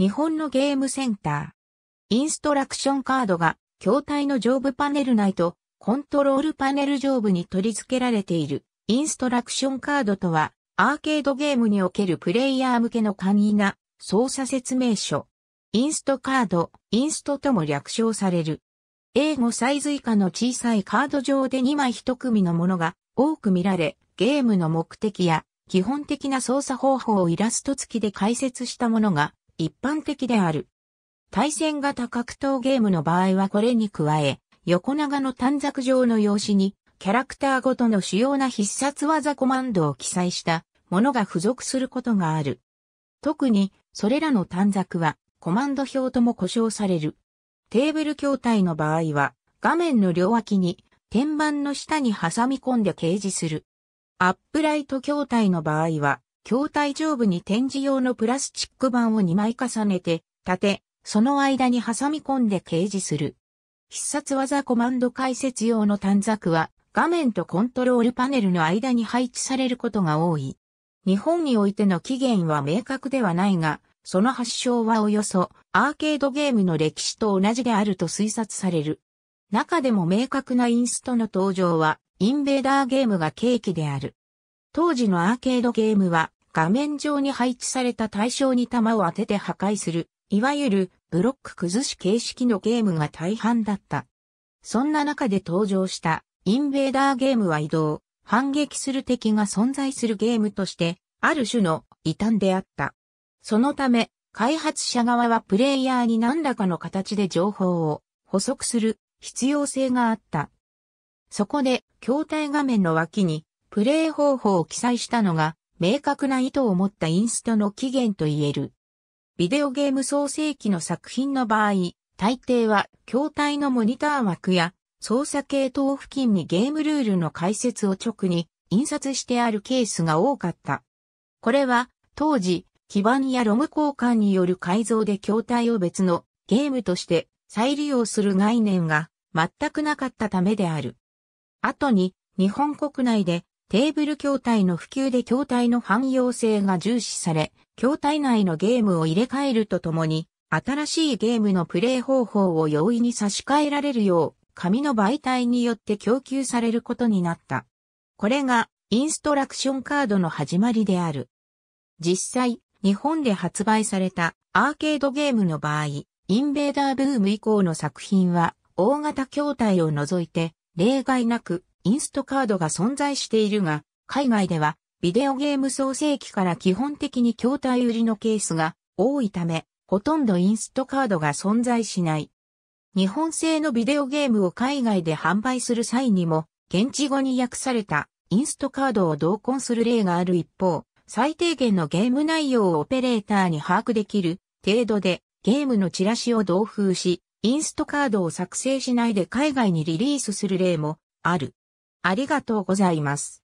日本のゲームセンター。インストラクションカードが、筐体の上部パネル内と、コントロールパネル上部に取り付けられている、インストラクションカードとは、アーケードゲームにおけるプレイヤー向けの簡易な操作説明書。インストカード、インストとも略称される。英語サイズ以下の小さいカード上で2枚1組のものが多く見られ、ゲームの目的や基本的な操作方法をイラスト付きで解説したものが一般的である。対戦型格闘ゲームの場合はこれに加え、横長の短冊状の用紙に、キャラクターごとの主要な必殺技コマンドを記載したものが付属することがある。特に、それらの短冊は、コマンド表とも呼称される。テーブル筐体の場合は、画面の両脇に、天板の下に挟み込んで掲示する。アップライト筐体の場合は、筐体上部に展示用のプラスチック板を2枚重ねて、立て、その間に挟み込んで掲示する。必殺技コマンド解説用の短冊は、画面とコントロールパネルの間に配置されることが多い。日本においての起源は明確ではないが、その発祥はおよそアーケードゲームの歴史と同じであると推察される。中でも明確なインストの登場はインベーダーゲームが契機である。当時のアーケードゲームは画面上に配置された対象に弾を当てて破壊する、いわゆるブロック崩し形式のゲームが大半だった。そんな中で登場したインベーダーゲームは移動、反撃する敵が存在するゲームとして、ある種の異端であった。そのため、開発者側はプレイヤーに何らかの形で情報を補足する必要性があった。そこで、筐体画面の脇にプレイ方法を記載したのが明確な意図を持ったインストの起源と言える。ビデオゲーム創世記の作品の場合、大抵は筐体のモニター枠や操作系統付近にゲームルールの解説を直に印刷してあるケースが多かった。これは当時基板やロム交換による改造で筐体を別のゲームとして再利用する概念が全くなかったためである。後に日本国内でテーブル筐体の普及で筐体の汎用性が重視され、筐体内のゲームを入れ替えるとともに、新しいゲームのプレイ方法を容易に差し替えられるよう、紙の媒体によって供給されることになった。これが、インストラクションカードの始まりである。実際、日本で発売されたアーケードゲームの場合、インベーダーブーム以降の作品は、大型筐体を除いて、例外なく、インストカードが存在しているが、海外ではビデオゲーム創世期から基本的に筐体売りのケースが多いため、ほとんどインストカードが存在しない。日本製のビデオゲームを海外で販売する際にも、現地語に訳されたインストカードを同梱する例がある一方、最低限のゲーム内容をオペレーターに把握できる程度でゲームのチラシを同封し、インストカードを作成しないで海外にリリースする例もある。ありがとうございます。